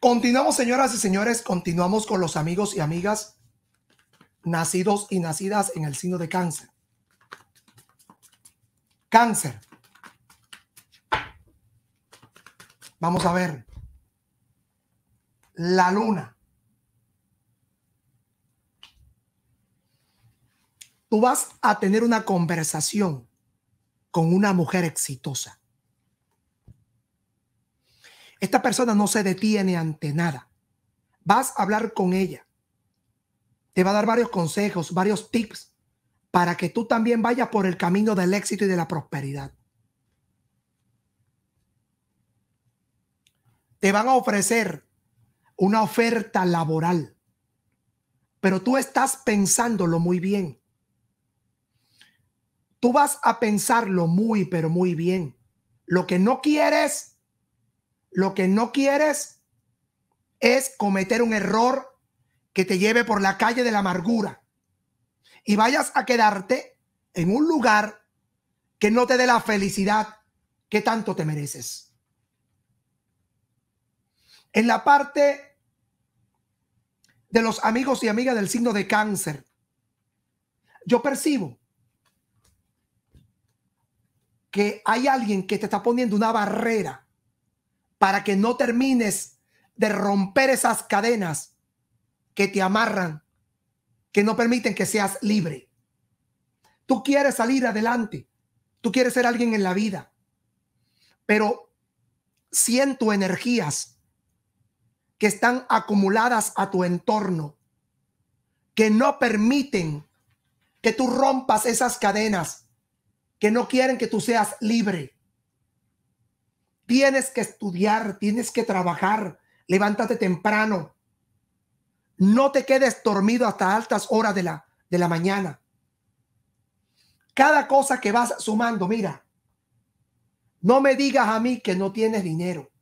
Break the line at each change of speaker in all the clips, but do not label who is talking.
Continuamos, señoras y señores, continuamos con los amigos y amigas nacidos y nacidas en el signo de cáncer. Cáncer. Vamos a ver. La luna. Tú vas a tener una conversación con una mujer exitosa. Esta persona no se detiene ante nada. Vas a hablar con ella. Te va a dar varios consejos, varios tips para que tú también vayas por el camino del éxito y de la prosperidad. Te van a ofrecer una oferta laboral, pero tú estás pensándolo muy bien. Tú vas a pensarlo muy, pero muy bien. Lo que no quieres lo que no quieres es cometer un error que te lleve por la calle de la amargura y vayas a quedarte en un lugar que no te dé la felicidad que tanto te mereces. En la parte de los amigos y amigas del signo de cáncer, yo percibo que hay alguien que te está poniendo una barrera para que no termines de romper esas cadenas que te amarran, que no permiten que seas libre. Tú quieres salir adelante, tú quieres ser alguien en la vida, pero siento energías que están acumuladas a tu entorno, que no permiten que tú rompas esas cadenas, que no quieren que tú seas libre. Tienes que estudiar, tienes que trabajar, levántate temprano. No te quedes dormido hasta altas horas de la, de la mañana. Cada cosa que vas sumando, mira, no me digas a mí que no tienes dinero.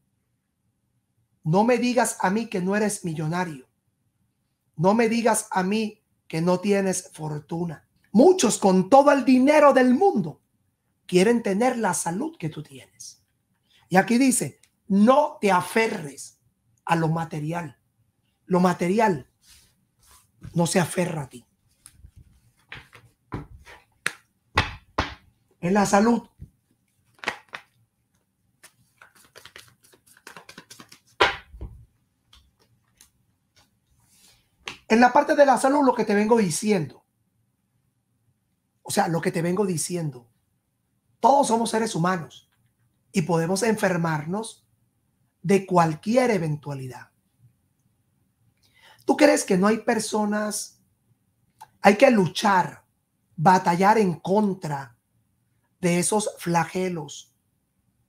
No me digas a mí que no eres millonario. No me digas a mí que no tienes fortuna. Muchos con todo el dinero del mundo quieren tener la salud que tú tienes. Y aquí dice, no te aferres a lo material. Lo material no se aferra a ti. En la salud. En la parte de la salud, lo que te vengo diciendo. O sea, lo que te vengo diciendo. Todos somos seres humanos y podemos enfermarnos de cualquier eventualidad. ¿Tú crees que no hay personas? Hay que luchar, batallar en contra de esos flagelos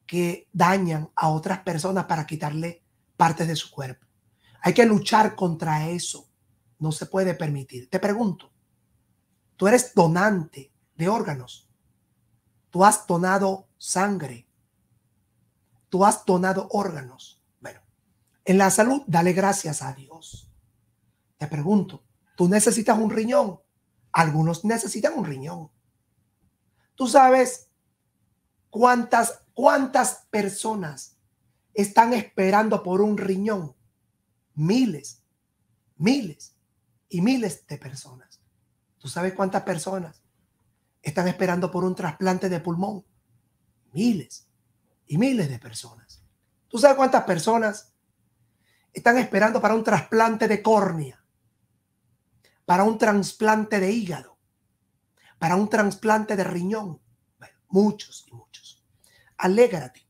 que dañan a otras personas para quitarle partes de su cuerpo. Hay que luchar contra eso. No se puede permitir. Te pregunto, tú eres donante de órganos. Tú has donado sangre tú has donado órganos. Bueno, en la salud, dale gracias a Dios. Te pregunto, ¿tú necesitas un riñón? Algunos necesitan un riñón. Tú sabes cuántas, cuántas personas están esperando por un riñón. Miles, miles y miles de personas. ¿Tú sabes cuántas personas están esperando por un trasplante de pulmón? Miles y miles de personas. ¿Tú sabes cuántas personas están esperando para un trasplante de córnea, para un trasplante de hígado, para un trasplante de riñón? Bueno, muchos y muchos. Alégrate.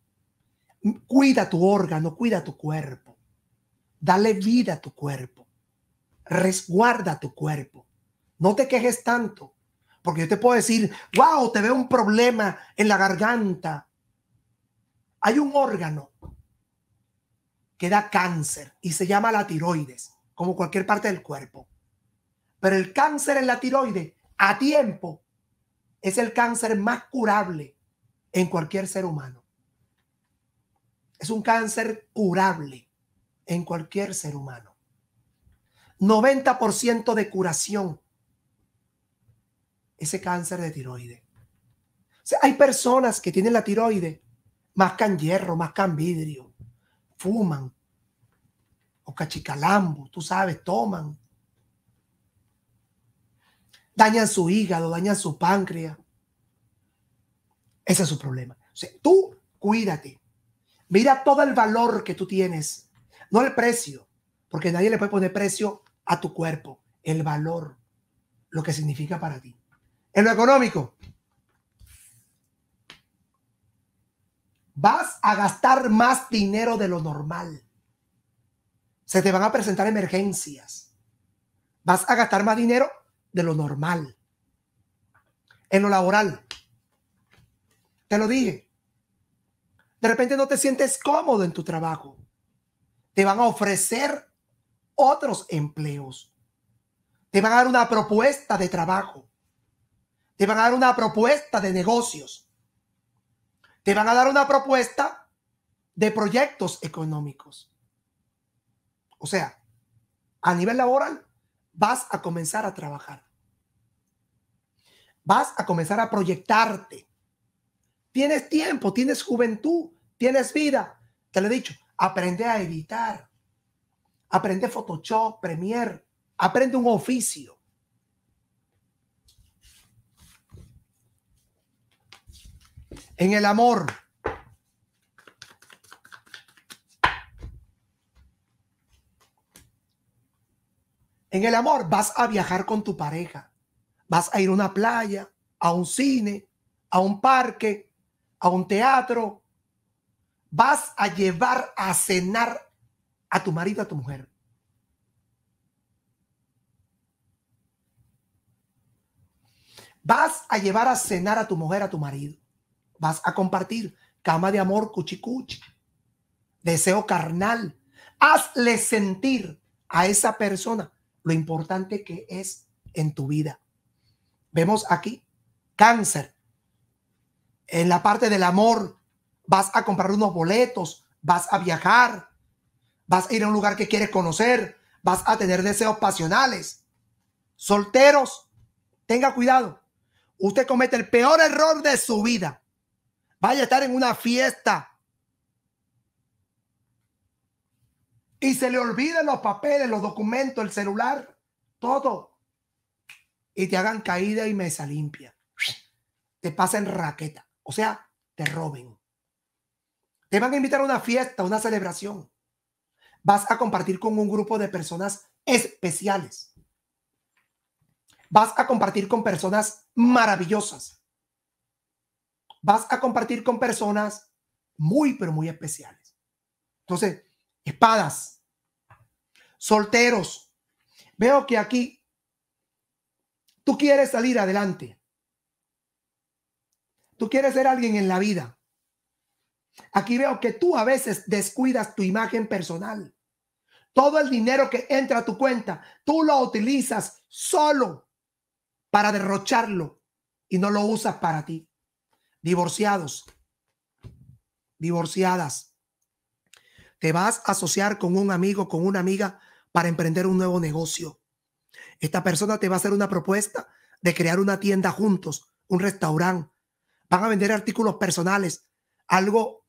Cuida tu órgano, cuida tu cuerpo. Dale vida a tu cuerpo. Resguarda tu cuerpo. No te quejes tanto, porque yo te puedo decir, wow, te veo un problema en la garganta, hay un órgano que da cáncer y se llama la tiroides, como cualquier parte del cuerpo. Pero el cáncer en la tiroides a tiempo es el cáncer más curable en cualquier ser humano. Es un cáncer curable en cualquier ser humano. 90% de curación. Ese cáncer de tiroides. hay personas que tienen la tiroides mascan hierro, mascan vidrio, fuman, o cachicalambo, tú sabes, toman, dañan su hígado, dañan su páncreas. Ese es su problema. tú cuídate. Mira todo el valor que tú tienes, no el precio, porque nadie le puede poner precio a tu cuerpo, el valor, lo que significa para ti. En lo económico, vas a gastar más dinero de lo normal. Se te van a presentar emergencias. Vas a gastar más dinero de lo normal. En lo laboral. Te lo dije. De repente no te sientes cómodo en tu trabajo. Te van a ofrecer otros empleos. Te van a dar una propuesta de trabajo. Te van a dar una propuesta de negocios te van a dar una propuesta de proyectos económicos. O sea, a nivel laboral vas a comenzar a trabajar. Vas a comenzar a proyectarte. Tienes tiempo, tienes juventud, tienes vida. Te lo he dicho, aprende a editar. Aprende Photoshop, Premiere. Aprende un oficio. en el amor. En el amor vas a viajar con tu pareja, vas a ir a una playa, a un cine, a un parque, a un teatro. Vas a llevar a cenar a tu marido, a tu mujer. Vas a llevar a cenar a tu mujer, a tu marido vas a compartir cama de amor, cuchicuchi, deseo carnal. Hazle sentir a esa persona lo importante que es en tu vida. Vemos aquí cáncer. En la parte del amor, vas a comprar unos boletos, vas a viajar, vas a ir a un lugar que quieres conocer, vas a tener deseos pasionales. Solteros, tenga cuidado. Usted comete el peor error de su vida vaya a estar en una fiesta. Y se le olvidan los papeles, los documentos, el celular, todo. Y te hagan caída y mesa limpia. Te pasen raqueta. O sea, te roben. Te van a invitar a una fiesta, una celebración. Vas a compartir con un grupo de personas especiales. Vas a compartir con personas maravillosas vas a compartir con personas muy, pero muy especiales. Entonces, espadas, solteros. Veo que aquí tú quieres salir adelante. Tú quieres ser alguien en la vida. Aquí veo que tú a veces descuidas tu imagen personal. Todo el dinero que entra a tu cuenta, tú lo utilizas solo para derrocharlo y no lo usas para ti divorciados, divorciadas. Te vas a asociar con un amigo, con una amiga para emprender un nuevo negocio. Esta persona te va a hacer una propuesta de crear una tienda juntos, un restaurante. Van a vender artículos personales, algo,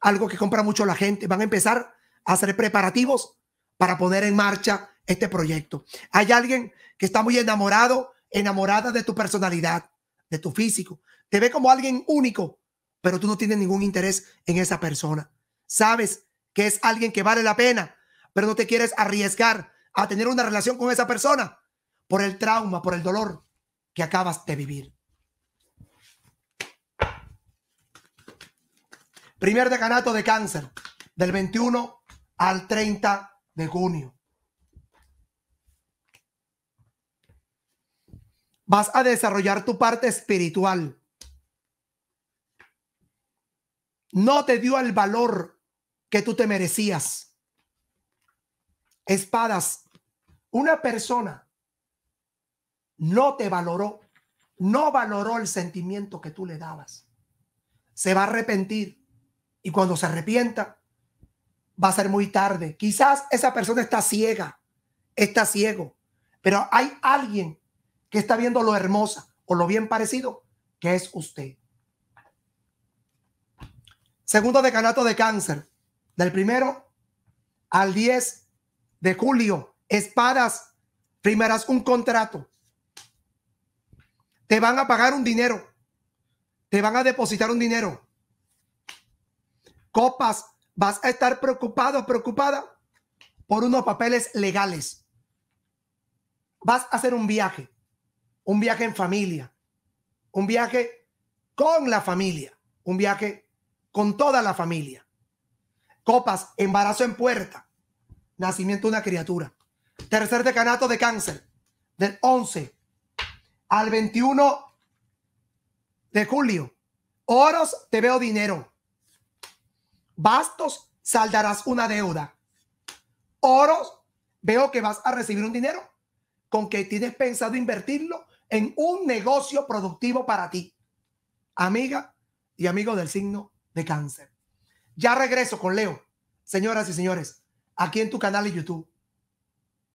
algo que compra mucho la gente. Van a empezar a hacer preparativos para poner en marcha este proyecto. Hay alguien que está muy enamorado, enamorada de tu personalidad de tu físico. Te ve como alguien único, pero tú no tienes ningún interés en esa persona. Sabes que es alguien que vale la pena, pero no te quieres arriesgar a tener una relación con esa persona por el trauma, por el dolor que acabas de vivir. Primer decanato de cáncer, del 21 al 30 de junio. vas a desarrollar tu parte espiritual. No te dio el valor que tú te merecías. Espadas, una persona no te valoró, no valoró el sentimiento que tú le dabas. Se va a arrepentir y cuando se arrepienta va a ser muy tarde. Quizás esa persona está ciega, está ciego, pero hay alguien que está viendo lo hermosa o lo bien parecido que es usted. Segundo decanato de cáncer, del primero al 10 de julio, espadas, primeras un contrato. Te van a pagar un dinero, te van a depositar un dinero. Copas, vas a estar preocupado, preocupada por unos papeles legales. Vas a hacer un viaje un viaje en familia, un viaje con la familia, un viaje con toda la familia. Copas, embarazo en puerta, nacimiento de una criatura. Tercer decanato de cáncer, del 11 al 21 de julio. Oros, te veo dinero. Bastos, saldarás una deuda. Oros, veo que vas a recibir un dinero con que tienes pensado invertirlo en un negocio productivo para ti, amiga y amigo del signo de cáncer. Ya regreso con Leo, señoras y señores, aquí en tu canal de YouTube.